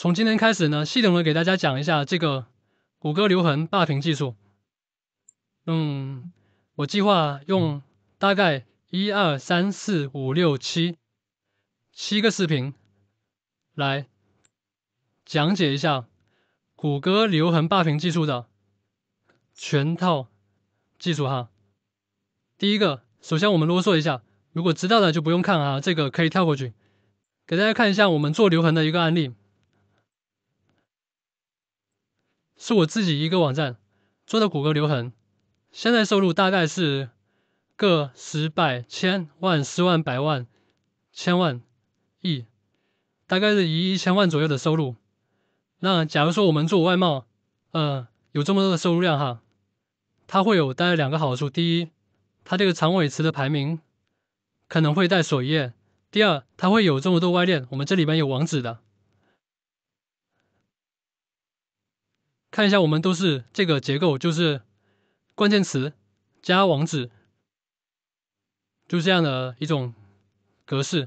从今天开始呢，系统的给大家讲一下这个谷歌留痕霸屏技术。嗯，我计划用大概一二三四五六七七个视频来讲解一下谷歌留痕霸屏技术的全套技术哈。第一个，首先我们啰嗦一下，如果知道的就不用看啊，这个可以跳过去，给大家看一下我们做留痕的一个案例。是我自己一个网站做的谷歌留痕，现在收入大概是个十百千万十万百万千万亿，大概是一亿一千万左右的收入。那假如说我们做外贸，嗯，有这么多的收入量哈，它会有带来两个好处：第一，它这个长尾词的排名可能会带首页；第二，它会有这么多外链，我们这里边有网址的。看一下，我们都是这个结构，就是关键词加网址，就是这样的一种格式。